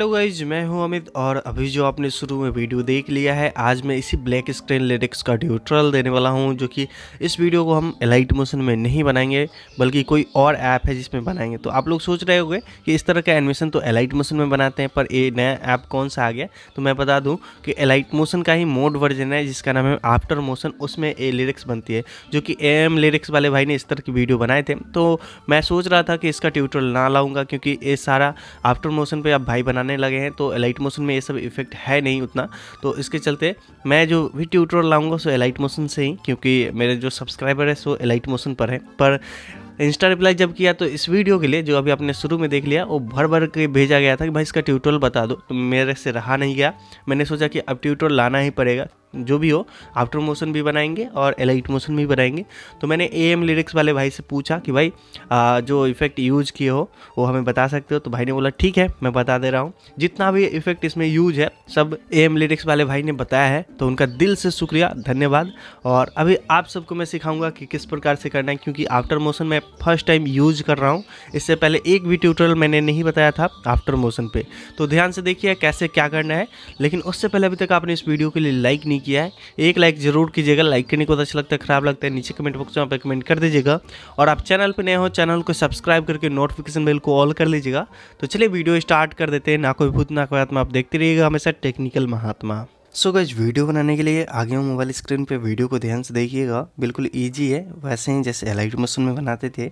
hello guys मैं हूं अमित और अभी जो आपने शुरू में वीडियो देख लिया है आज मैं इसी ब्लैक स्क्रीन लिरिक्स का ट्यूटोरियल देने वाला हूं जो कि इस वीडियो को हम एलाइट मोशन में नहीं बनाएंगे बल्कि कोई और ऐप है जिसमें बनाएंगे तो आप लोग सोच रहे होंगे कि इस तरह का एनिमेशन तो एलाइट मोशन में बनाते हैं पर ये नया ऐप कौन सा आ गया तो मैं बता दूँ कि एलाइट मोशन का ही मोड वर्जन है जिसका नाम है आफ्टर मोशन उसमें ए लिरिक्स बनती है जो कि ए एम लिरिक्स वाले भाई ने इस तरह की वीडियो बनाए थे तो मैं सोच रहा था कि इसका ट्यूटोरियल ना लाऊँगा क्योंकि ये सारा आफ्टर मोशन पर आप भाई बनाने आने लगे हैं तो एलाइट मोशन में ये सब इफेक्ट है नहीं उतना तो इसके चलते मैं जो भी ट्यूटोरियल लाऊंगा सो एलाइट मोशन से ही क्योंकि मेरे जो सब्सक्राइबर है सो एलाइट मोशन पर है पर इंस्टा रिप्लाई जब किया तो इस वीडियो के लिए जो अभी आपने शुरू में देख लिया वो भर भर के भेजा गया था कि भाई इसका ट्यूटोरियल बता दो तो मेरे से रहा नहीं गया मैंने सोचा कि अब ट्यूटोरियल लाना ही पड़ेगा जो भी हो आफ्टर मोशन भी बनाएंगे और एलाइट मोशन भी बनाएंगे तो मैंने ए एम लिरिक्स वाले भाई से पूछा कि भाई आ, जो इफ़ेक्ट यूज किए हो वो हमें बता सकते हो तो भाई ने बोला ठीक है मैं बता दे रहा हूँ जितना भी इफ़ेक्ट इसमें यूज है सब ए एम लिरिक्स वाले भाई ने बताया है तो उनका दिल से शुक्रिया धन्यवाद और अभी आप सबको मैं सिखाऊंगा कि किस प्रकार से करना है क्योंकि आफ्टर मोशन मैं फर्स्ट टाइम यूज कर रहा हूँ इससे पहले एक भी ट्यूटोरियल मैंने नहीं बताया था आफ्टर मोशन पे तो ध्यान से देखिए कैसे क्या करना है लेकिन उससे पहले अभी तक आपने इस वीडियो के लिए लाइक नहीं नहीं किया है एक लाइक ज़रूर कीजिएगा लाइक करने को तो अच्छा लगता है खराब लगता है नीचे कमेंट बॉक्स में आप कमेंट कर दीजिएगा और आप चैनल पर नए हो चैनल को सब्सक्राइब करके नोटिफिकेशन बिल को ऑल कर लीजिएगा तो चलिए वीडियो स्टार्ट कर देते हैं ना कोई भूत ना कोई आत्मा आप देखते रहिएगा हमेशा टेक्निकल महात्मा सो so गज वीडियो बनाने के लिए आगे हम मोबाइल स्क्रीन पे वीडियो को ध्यान से देखिएगा बिल्कुल इजी है वैसे ही जैसे एलाइट मशीन में बनाते थे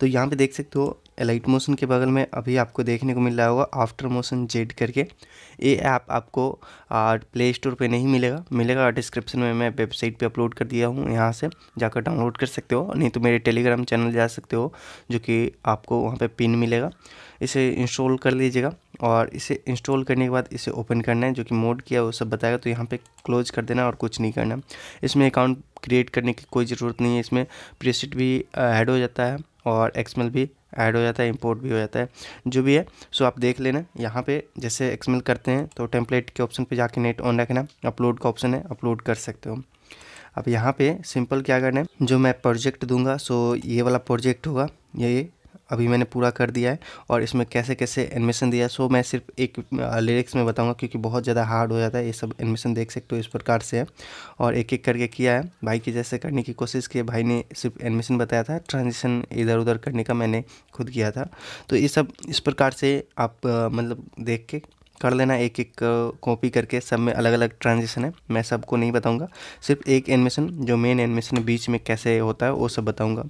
तो यहाँ पे देख सकते हो एलाइट मोशन के बगल में अभी आपको देखने को मिल रहा होगा आफ्टर मोशन जेड करके ये ऐप आप आपको प्ले स्टोर पे नहीं मिलेगा मिलेगा डिस्क्रिप्शन में मैं वेबसाइट पे अपलोड कर दिया हूँ यहाँ से जाकर डाउनलोड कर सकते हो नहीं तो मेरे टेलीग्राम चैनल जा सकते हो जो कि आपको वहाँ पे पिन मिलेगा इसे इंस्टॉल कर लीजिएगा और इसे इंस्टॉल करने के बाद इसे ओपन करना है जो कि मोड किया वो सब बताएगा तो यहाँ पे क्लोज कर देना और कुछ नहीं करना इसमें अकाउंट क्रिएट करने की कोई ज़रूरत नहीं है इसमें प्रेसिट भी ऐड हो जाता है और एक्समेल भी ऐड हो जाता है इंपोर्ट भी हो जाता है जो भी है सो आप देख लेना यहाँ पे जैसे एक्समेल करते हैं तो टेम्पलेट के ऑप्शन पे जाके नेट ऑन रखना अपलोड का ऑप्शन है अपलोड कर सकते हो अब यहाँ पे सिंपल क्या करना है जो मैं प्रोजेक्ट दूंगा सो ये वाला प्रोजेक्ट होगा ये अभी मैंने पूरा कर दिया है और इसमें कैसे कैसे एडमिशन दिया है सो मैं सिर्फ एक लिरिक्स में बताऊंगा क्योंकि बहुत ज़्यादा हार्ड हो जाता है ये सब एडमिशन देख सकते हो इस प्रकार से है और एक एक करके किया है भाई की जैसे करने की कोशिश की भाई ने सिर्फ एडमिशन बताया था ट्रांजेक्शन इधर उधर करने का मैंने खुद किया था तो ये सब इस प्रकार से आप मतलब देख के कर लेना एक एक कॉपी करके सब में अलग अलग ट्रांजिशन है मैं सबको नहीं बताऊंगा सिर्फ एक एनिमेशन जो मेन एनिमेशन बीच में कैसे होता है वो सब बताऊंगा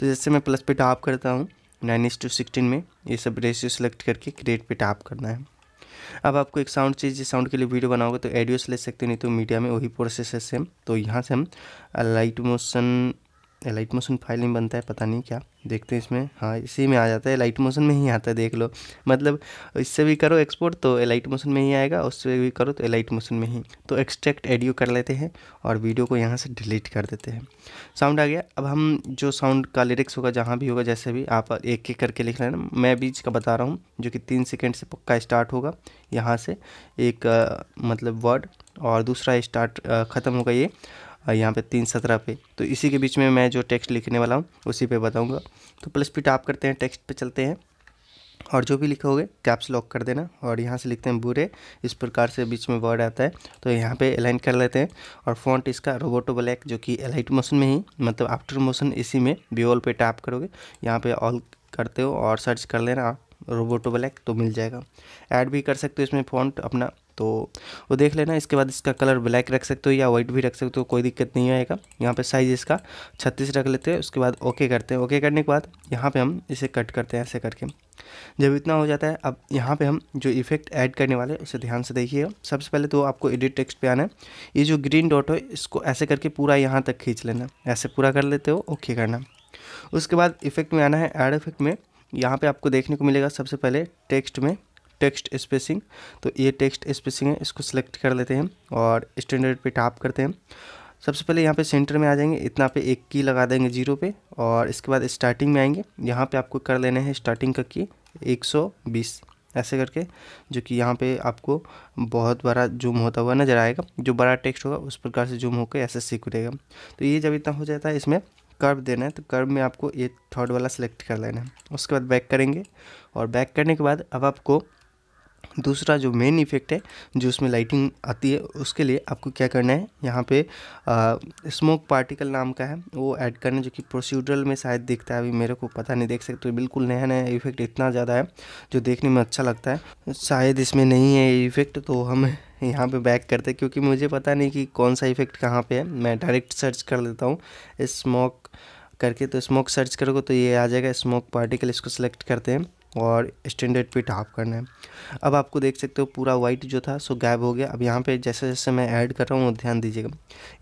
तो जैसे मैं प्लस पे टॉप करता हूँ नाइन एस टू सिक्सटीन में ये सब रेशियो सेलेक्ट करके क्रिएट पे टैप करना है अब आपको एक साउंड चाहिए साउंड के लिए वीडियो बनाओगे तो से ले सकते नहीं तो मीडिया में वही प्रोसेस है सेम तो यहाँ से हम light motion alight motion file में बनता है पता नहीं क्या देखते हैं इसमें हाँ इसी में आ जाता है एलाइट मोशन में ही आता है देख लो मतलब इससे भी करो एक्सपोर्ट तो एलाइट मोशन में ही आएगा उससे भी करो तो एलाइट मोशन में ही तो एक्सट्रैक्ट एडियो कर लेते हैं और वीडियो को यहाँ से डिलीट कर देते हैं साउंड आ गया अब हम जो साउंड का लिरिक्स होगा जहाँ भी होगा जैसे भी आप एक एक करके लिख लेना मैं बीच का बता रहा हूँ जो कि तीन सेकेंड से पक्का स्टार्ट होगा यहाँ से एक मतलब वर्ड और दूसरा स्टार्ट ख़त्म होगा ये यहाँ पे तीन सत्रह पे तो इसी के बीच में मैं जो टेक्स्ट लिखने वाला हूँ उसी पे बताऊँगा तो प्लस पी टाप करते हैं टेक्स्ट पे चलते हैं और जो भी लिखोगे कैप्स लॉक कर देना और यहाँ से लिखते हैं बुरे इस प्रकार से बीच में वर्ड आता है तो यहाँ पे अलाइन कर लेते हैं और फॉन्ट इसका रोबोटो ब्लैक जो कि एलाइट मोशन में ही मतलब आफ्टर मोशन इसी में बी ऑल पे टैप करोगे यहाँ पे ऑल करते हो और सर्च कर लेना रोबोटो ब्लैक तो मिल जाएगा ऐड भी कर सकते हो इसमें फॉन्ट अपना तो वो देख लेना इसके बाद इसका कलर ब्लैक रख सकते हो या वाइट भी रख सकते हो कोई दिक्कत नहीं आएगा यहाँ पर साइज़ इसका छत्तीस रख लेते हैं उसके बाद ओके करते हैं ओके करने के बाद यहाँ पर हम इसे कट करते हैं ऐसे करके जब इतना हो जाता है अब यहाँ पे हम जो इफेक्ट ऐड करने वाले हैं उसे ध्यान से देखिएगा सबसे पहले तो आपको एडिट टेक्स्ट पे आना है ये जो ग्रीन डॉट हो इसको ऐसे करके पूरा यहाँ तक खींच लेना ऐसे पूरा कर लेते हो ओके करना उसके बाद इफेक्ट में आना है एड इफेक्ट में यहाँ पे आपको देखने को मिलेगा सबसे पहले टेक्स्ट में टेक्स्ट स्पेसिंग तो ये टेक्स्ट स्पेसिंग है इसको सिलेक्ट कर लेते हैं और स्टैंडर्ड पे टाप करते हैं सबसे पहले यहाँ पे सेंटर में आ जाएंगे इतना पे एक की लगा देंगे जीरो पे और इसके बाद स्टार्टिंग में आएंगे यहाँ पे आपको कर लेना है स्टार्टिंग का की 120 ऐसे करके जो कि यहाँ पे आपको बहुत बड़ा जूम होता हुआ नज़र आएगा जो बड़ा टेक्स्ट होगा उस प्रकार से जूम होकर ऐसे सीख उठेगा तो ये जब इतना हो जाता है इसमें कर्व देना है तो कर्व में आपको ये थर्ड वाला सिलेक्ट कर लेना है उसके बाद बैक करेंगे और बैक करने के बाद अब आपको दूसरा जो मेन इफ़ेक्ट है जो उसमें लाइटिंग आती है उसके लिए आपको क्या करना है यहाँ पे आ, स्मोक पार्टिकल नाम का है वो ऐड करना है जो कि प्रोसीड्रल में शायद दिखता है अभी मेरे को पता नहीं देख सकते तो बिल्कुल नया नया इफ़ेक्ट इतना ज़्यादा है जो देखने में अच्छा लगता है शायद इसमें नहीं है ये इफ़ेक्ट तो हम यहाँ पे बैक करते हैं क्योंकि मुझे पता नहीं कि कौन सा इफ़ेक्ट कहाँ पर है मैं डायरेक्ट सर्च कर लेता हूँ स्मोक करके तो स्मोक सर्च करोगे तो ये आ जाएगा स्मोक पार्टिकल इसको सेलेक्ट करते हैं और स्टैंडर्ड फिट हाफ करना है अब आपको देख सकते हो पूरा वाइट जो था सो गायब हो गया अब यहाँ पे जैसे जैसे मैं ऐड कर रहा हूँ ध्यान दीजिएगा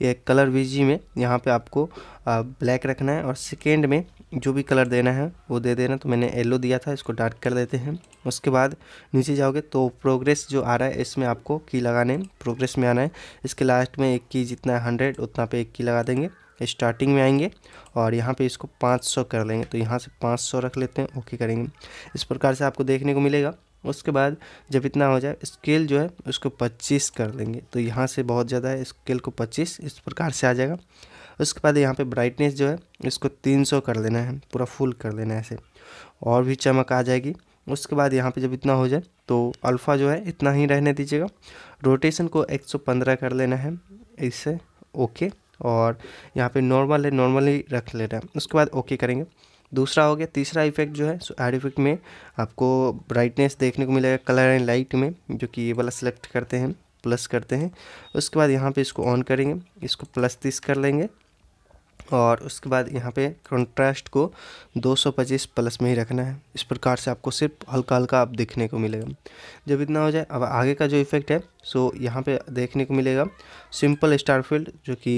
ये कलर वीजी में यहाँ पे आपको ब्लैक रखना है और सेकेंड में जो भी कलर देना है वो दे देना तो मैंने येलो दिया था इसको डार्क कर देते हैं उसके बाद नीचे जाओगे तो प्रोग्रेस जो आ रहा है इसमें आपको की लगाने प्रोग्रेस में आना है इसके लास्ट में एक की जितना है हंड्रेड उतना पे एक की लगा देंगे स्टार्टिंग में आएंगे और यहाँ पे इसको 500 कर लेंगे तो यहाँ से 500 रख लेते हैं ओके करेंगे इस प्रकार से आपको देखने को मिलेगा उसके बाद जब इतना हो जाए स्केल जो है उसको 25 कर लेंगे तो यहाँ से बहुत ज़्यादा है स्केल को 25 इस प्रकार से आ जाएगा उसके बाद यहाँ पे ब्राइटनेस जो है इसको 300 कर लेना है पूरा फुल कर लेना है ऐसे और भी चमक आ जाएगी उसके बाद यहाँ पे जब इतना हो जाए तो अल्फ़ा जो है इतना ही रहने दीजिएगा रोटेशन को एक कर लेना है इससे ओके और यहाँ पे नॉर्मल है नॉर्मली रख ले रहे हैं उसके बाद ओके करेंगे दूसरा हो गया तीसरा इफेक्ट जो है एड इफेक्ट में आपको ब्राइटनेस देखने को मिलेगा कलर एंड लाइट में जो कि ये वाला सेलेक्ट करते हैं प्लस करते हैं उसके बाद यहाँ पे इसको ऑन करेंगे इसको प्लस तीस कर लेंगे और उसके बाद यहाँ पे कंट्रास्ट को 225 प्लस में ही रखना है इस प्रकार से आपको सिर्फ हल्का हल्का आप देखने को मिलेगा जब इतना हो जाए अब आगे का जो इफ़ेक्ट है सो यहाँ पे देखने को मिलेगा सिंपल स्टार फील्ड जो कि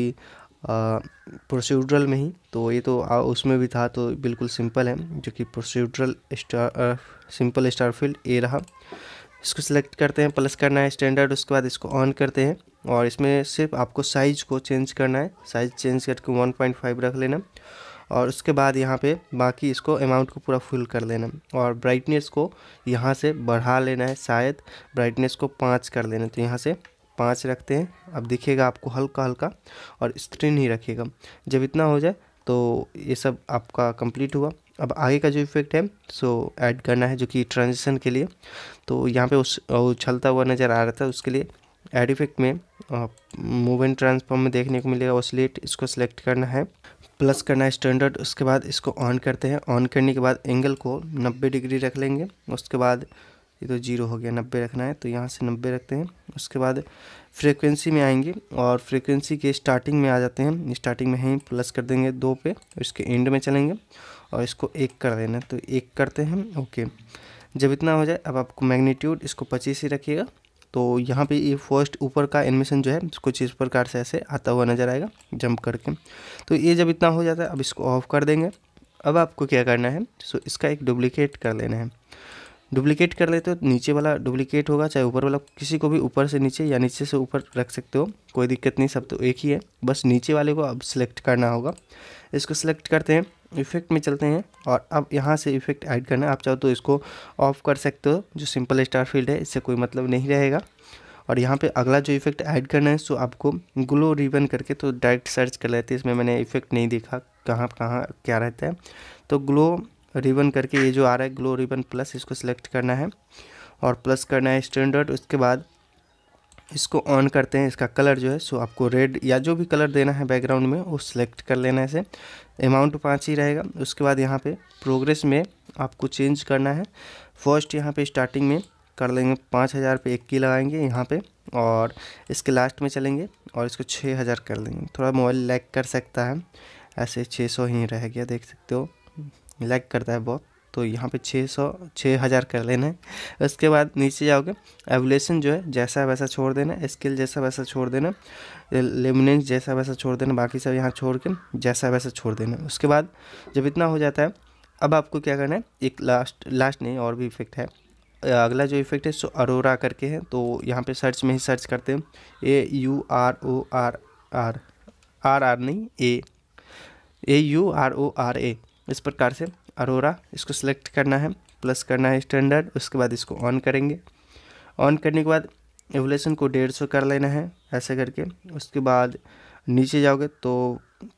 प्रोसीड्रल में ही तो ये तो आ, उसमें भी था तो बिल्कुल सिंपल है जो कि procedural star simple star field ये रहा इसको सिलेक्ट करते हैं प्लस करना है स्टैंडर्ड उसके बाद इसको ऑन करते हैं और इसमें सिर्फ आपको साइज़ को चेंज करना है साइज़ चेंज करके 1.5 रख लेना और उसके बाद यहाँ पे बाकी इसको अमाउंट को पूरा फुल कर लेना और ब्राइटनेस को यहाँ से बढ़ा लेना है शायद ब्राइटनेस को पाँच कर लेना तो यहाँ से पाँच रखते हैं अब दिखेगा आपको हल्का हल्का और स्क्रीन ही रखेगा जब इतना हो जाए तो ये सब आपका कंप्लीट हुआ अब आगे का जो इफेक्ट है सो ऐड करना है जो कि ट्रांजिशन के लिए तो यहाँ पे उस उछलता हुआ नज़र आ रहा था उसके लिए एड इफेक्ट में मूव एंड ट्रांसफॉर्म में देखने को मिलेगा ऑसलेट इसको सेलेक्ट करना है प्लस करना है स्टैंडर्ड उसके बाद इसको ऑन करते हैं ऑन करने के बाद एंगल को 90 डिग्री रख लेंगे उसके बाद ये तो जीरो हो गया नब्बे रखना है तो यहाँ से नब्बे रखते हैं उसके बाद फ्रीक्वेंसी में आएंगे और फ्रीक्वेंसी के स्टार्टिंग में आ जाते हैं स्टार्टिंग में ही प्लस कर देंगे दो पे इसके एंड में चलेंगे और इसको एक कर देना तो एक करते हैं ओके जब इतना हो जाए अब आपको मैग्नीट्यूड इसको पच्चीस ही रखिएगा तो यहाँ पे ये फर्स्ट ऊपर का एनिमेशन जो है कुछ इस प्रकार से ऐसे आता हुआ नज़र आएगा जंप करके तो ये जब इतना हो जाता है अब इसको ऑफ कर देंगे अब आपको क्या करना है सो इसका एक डुप्लिकेट कर लेना है डुप्लिकेट कर लेते हो नीचे वाला डुप्लीकेट होगा चाहे ऊपर वाला किसी को भी ऊपर से नीचे या नीचे से ऊपर रख सकते हो कोई दिक्कत नहीं सब तो एक ही है बस नीचे वाले को अब सिलेक्ट करना होगा इसको सिलेक्ट करते हैं इफेक्ट में चलते हैं और अब यहाँ से इफेक्ट ऐड करना है आप चाहो तो इसको ऑफ कर सकते हो जो सिंपल स्टार फील्ड है इससे कोई मतलब नहीं रहेगा और यहाँ पे अगला जो इफेक्ट ऐड करना है सो आपको ग्लो रिबन करके तो डायरेक्ट सर्च कर लेते हैं इसमें मैंने इफेक्ट नहीं देखा कहाँ कहाँ क्या रहता है तो ग्लो रिबन करके ये जो आ रहा है ग्लो रिबन प्लस इसको सिलेक्ट करना है और प्लस करना है स्टैंडर्ड उसके बाद इसको ऑन करते हैं इसका कलर जो है सो आपको रेड या जो भी कलर देना है बैकग्राउंड में वो सिलेक्ट कर लेना है इसे अमाउंट पाँच ही रहेगा उसके बाद यहाँ पे प्रोग्रेस में आपको चेंज करना है फर्स्ट यहाँ पे स्टार्टिंग में कर लेंगे पाँच हज़ार पे एक की लगाएंगे यहाँ पे और इसके लास्ट में चलेंगे और इसको छः हज़ार कर लेंगे थोड़ा मोबाइल लैक कर सकता है ऐसे छः सौ ही रह गया देख सकते हो लैक करता है बहुत तो यहाँ पे छः सौ छः हज़ार कर लेना है उसके बाद नीचे जाओगे एवलेशन जो है जैसा वैसा छोड़ देना स्केल जैसा वैसा छोड़ देना लेमिनेंस जैसा वैसा छोड़ देना बाकी सब यहाँ छोड़ के जैसा वैसा छोड़ देना उसके बाद जब इतना हो जाता है अब आपको क्या करना है एक लास्ट लास्ट नहीं और भी इफेक्ट है अगला जो इफेक्ट है सो अरोरा करके है तो यहाँ पे सर्च में ही सर्च करते हैं A U R O R R R R नहीं A A U R O R A इस प्रकार से अरोरा इसको सेलेक्ट करना है प्लस करना है स्टैंडर्ड उसके बाद इसको ऑन करेंगे ऑन करने के बाद एवोलेशन को डेढ़ सौ कर लेना है ऐसे करके उसके बाद नीचे जाओगे तो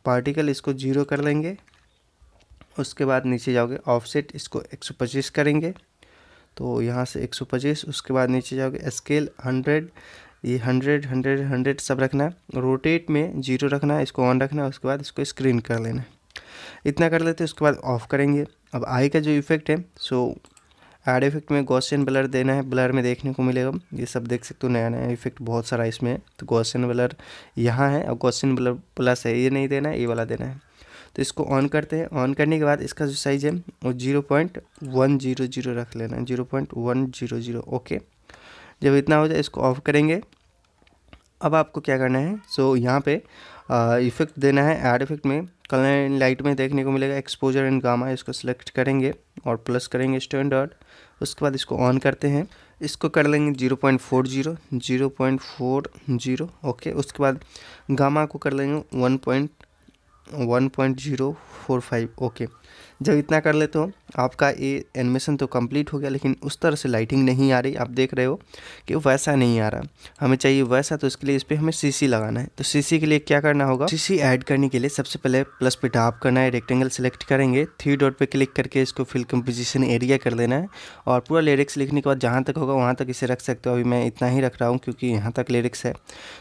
पार्टिकल इसको जीरो कर लेंगे उसके बाद नीचे जाओगे ऑफसेट इसको एक सौ पच्चीस करेंगे तो यहाँ से एक सौ पच्चीस उसके बाद नीचे जाओगे स्केल हंड्रेड ये हंड्रेड हंड्रेड हंड्रेड सब रखना है रोटेट में जीरो रखना है इसको ऑन रखना है उसके बाद इसको स्क्रीन कर लेना है इतना कर लेते हैं उसके बाद ऑफ करेंगे अब आई का जो इफेक्ट है सो एड इफेक्ट में गोसियन ब्लर देना है ब्लर में देखने को मिलेगा ये सब देख सकते हो नया नया इफेक्ट बहुत सारा इसमें है तो गोसियन ब्लर यहाँ है और गोसियन ब्लर प्लस है ये नहीं देना है ये वाला देना है तो इसको ऑन करते हैं ऑन करने के बाद इसका जो साइज़ है वो zero point one zero zero रख लेना है zero point one zero zero okay जब इतना हो जाए इसको ऑफ करेंगे अब आपको क्या करना है सो so, यहाँ पे इफ़ेक्ट देना है एड इफेक्ट में कलर एंड लाइट में देखने को मिलेगा एक्सपोजर एंड गामा इसको सेलेक्ट करेंगे और प्लस करेंगे स्टैंडर्ड उसके बाद इसको ऑन करते हैं इसको कर लेंगे zero point four zero zero point four zero okay उसके बाद गामा को कर लेंगे one point one point zero four five okay जब इतना कर लेते हो आपका ये एनिमेशन तो कंप्लीट हो गया लेकिन उस तरह से लाइटिंग नहीं आ रही आप देख रहे हो कि वैसा नहीं आ रहा हमें चाहिए वैसा तो इसके लिए इस पर हमें सीसी लगाना है तो सीसी के लिए क्या करना होगा सीसी ऐड करने के लिए सबसे पहले प्लस पे टाप करना है रेक्टेंगल सेलेक्ट करेंगे थ्री डॉट पर क्लिक करके इसको फिल कंपोजिशन एरिया कर लेना है और पूरा लिरिक्स लिखने के बाद जहाँ तक होगा वहाँ तक इसे रख सकते हो अभी मैं इतना ही रख रहा हूँ क्योंकि यहाँ तक लिरिक्स है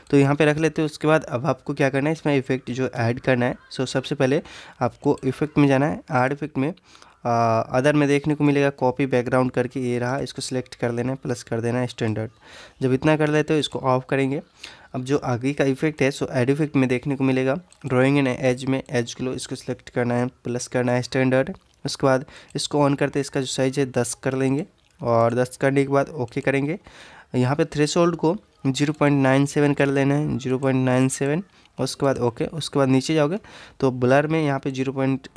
तो यहाँ पर रख लेते हो उसके बाद अब आपको क्या करना है इसमें इफेक्ट जो ऐड करना है सो सबसे पहले आपको इफेक्ट में जाना है आर्ट इफेक्ट में अदर में देखने को मिलेगा कॉपी बैकग्राउंड करके ये रहा इसको सिलेक्ट कर लेना है प्लस कर देना है स्टैंडर्ड जब इतना कर लेते हो इसको ऑफ करेंगे अब जो आगे का इफेक्ट है सो एड इफेक्ट में देखने को मिलेगा ड्राइंग एंड एज में एज ग्लो इसको सिलेक्ट करना है प्लस करना है स्टैंडर्ड उसके बाद इसको ऑन करते इसका जो साइज है दस कर लेंगे और दस करने के बाद ओके करेंगे यहाँ थ्रेश होल्ड को सेवन कर लेना है 0.97 उसके बाद ओके उसके बाद नीचे जाओगे तो ब्लर में यहाँ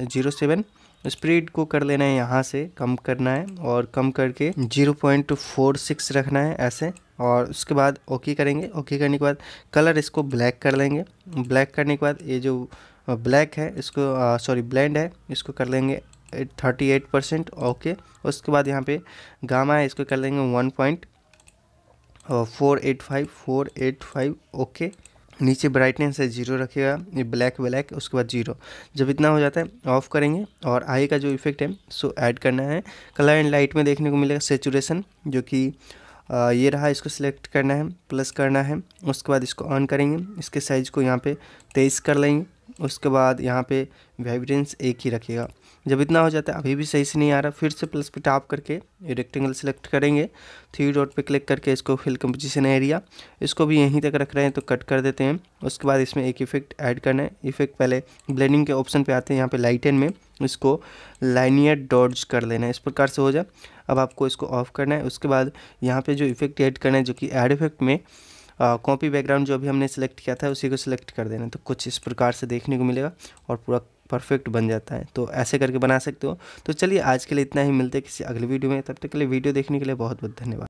जीरो सेवन स्प्रेड को कर लेना है यहाँ से कम करना है और कम करके जीरो पॉइंट फोर सिक्स रखना है ऐसे और उसके बाद ओके करेंगे ओके करने के बाद कलर इसको ब्लैक कर लेंगे ब्लैक करने के बाद ये जो ब्लैक है इसको सॉरी ब्लैंड है इसको कर लेंगे थर्टी एट परसेंट ओके उसके बाद यहाँ पे गामा है इसको कर लेंगे one point four eight five four eight five okay नीचे ब्राइटनेस है जीरो रखेगा ये ब्लैक ब्लैक उसके बाद जीरो जब इतना हो जाता है ऑफ करेंगे और आई का जो इफेक्ट है सो ऐड करना है कलर एंड लाइट में देखने को मिलेगा सेचुरेशन जो कि ये रहा इसको सिलेक्ट करना है प्लस करना है उसके बाद इसको ऑन करेंगे इसके साइज़ को यहाँ पे तेईस कर लेंगे उसके बाद यहाँ पे वाइब्रेंस एक ही रखेगा जब इतना हो जाता है अभी भी सही से नहीं आ रहा फिर से प्लस पे टाप करके रेक्टेंगल सेलेक्ट करेंगे थ्री डॉट पे क्लिक करके इसको फिल कंपोजिशन एरिया इसको भी यहीं तक रख रहे हैं तो कट कर देते हैं उसके बाद इसमें एक इफेक्ट ऐड करना है इफेक्ट पहले ब्लेंडिंग के ऑप्शन पे आते हैं यहाँ पे लाइटन में इसको लाइनियर डॉट्स कर लेना है इस प्रकार से हो जाए अब आपको इसको ऑफ करना है उसके बाद यहाँ पर जो इफेक्ट ऐड करना है जो कि एड इफेक्ट में कॉपी बैकग्राउंड जो अभी हमने सेलेक्ट किया था उसी को सिलेक्ट कर देना तो कुछ इस प्रकार से देखने को मिलेगा और पूरा परफेक्ट बन जाता है तो ऐसे करके बना सकते हो तो चलिए आज के लिए इतना ही मिलते हैं किसी अगले वीडियो में तब तक के लिए वीडियो देखने के लिए बहुत बहुत धन्यवाद